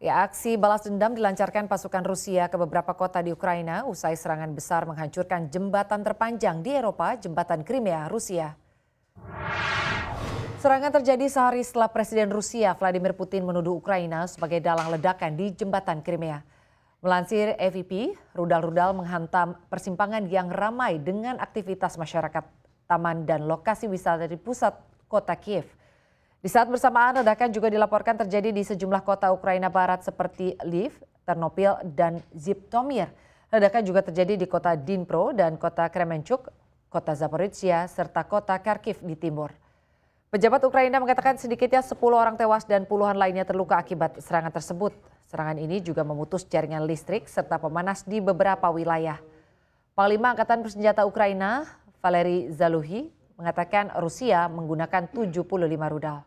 Ya, aksi balas dendam dilancarkan pasukan Rusia ke beberapa kota di Ukraina usai serangan besar menghancurkan jembatan terpanjang di Eropa, jembatan Crimea, Rusia. Serangan terjadi sehari setelah Presiden Rusia Vladimir Putin menuduh Ukraina sebagai dalang ledakan di jembatan Crimea. Melansir EVP, rudal-rudal menghantam persimpangan yang ramai dengan aktivitas masyarakat, taman dan lokasi wisata di pusat kota Kiev. Di saat bersamaan, ledakan juga dilaporkan terjadi di sejumlah kota Ukraina Barat seperti Lviv, Ternopil, dan Ziptomir. Ledakan juga terjadi di kota Dnipro dan kota Kremenchuk, kota Zaporizhia, serta kota Kharkiv di timur. Pejabat Ukraina mengatakan sedikitnya 10 orang tewas dan puluhan lainnya terluka akibat serangan tersebut. Serangan ini juga memutus jaringan listrik serta pemanas di beberapa wilayah. Panglima Angkatan Bersenjata Ukraina, Valery Zaluhi, mengatakan Rusia menggunakan 75 rudal.